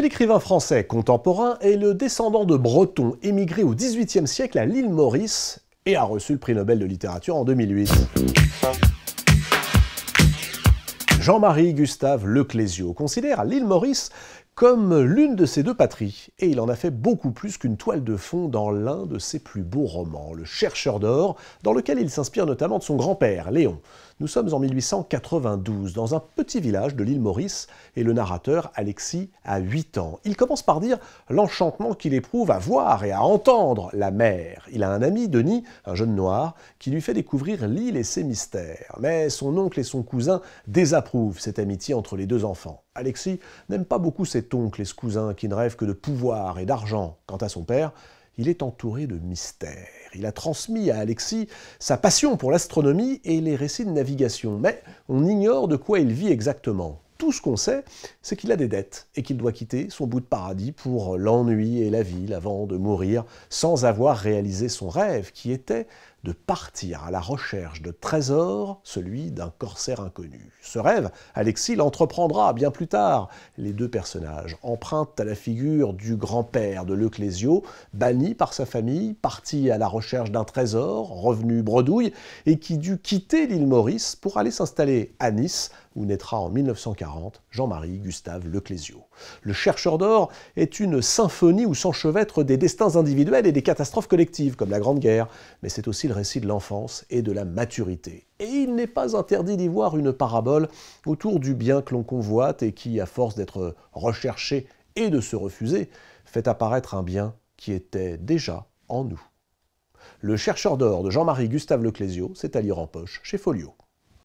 L'écrivain écrivain français contemporain est le descendant de Bretons émigrés au XVIIIe siècle à l'île Maurice et a reçu le prix Nobel de littérature en 2008 Jean-Marie Gustave Leclésio considère l'île Maurice comme l'une de ses deux patries, et il en a fait beaucoup plus qu'une toile de fond dans l'un de ses plus beaux romans, Le Chercheur d'or, dans lequel il s'inspire notamment de son grand-père, Léon. Nous sommes en 1892, dans un petit village de l'île Maurice, et le narrateur, Alexis, a 8 ans. Il commence par dire l'enchantement qu'il éprouve à voir et à entendre la mer. Il a un ami, Denis, un jeune noir, qui lui fait découvrir l'île et ses mystères. Mais son oncle et son cousin désapprouvent cette amitié entre les deux enfants. Alexis n'aime pas beaucoup cet oncle et ce cousin qui ne rêvent que de pouvoir et d'argent. Quant à son père, il est entouré de mystères. Il a transmis à Alexis sa passion pour l'astronomie et les récits de navigation, mais on ignore de quoi il vit exactement. Tout ce qu'on sait, c'est qu'il a des dettes et qu'il doit quitter son bout de paradis pour l'ennui et la ville avant de mourir sans avoir réalisé son rêve, qui était de partir à la recherche de trésors, celui d'un corsaire inconnu. Ce rêve, Alexis l'entreprendra bien plus tard. Les deux personnages empruntent à la figure du grand-père de Leclésio, banni par sa famille, parti à la recherche d'un trésor, revenu bredouille, et qui dut quitter l'île Maurice pour aller s'installer à Nice, où naîtra en 1940 Jean-Marie Gustave Leclésio. Le chercheur d'or est une symphonie où s'enchevêtrent des destins individuels et des catastrophes collectives, comme la Grande Guerre, mais c'est aussi le récit de l'enfance et de la maturité. Et il n'est pas interdit d'y voir une parabole autour du bien que l'on convoite et qui, à force d'être recherché et de se refuser, fait apparaître un bien qui était déjà en nous. Le chercheur d'or de Jean-Marie Gustave Leclésio, c'est à lire en poche chez Folio.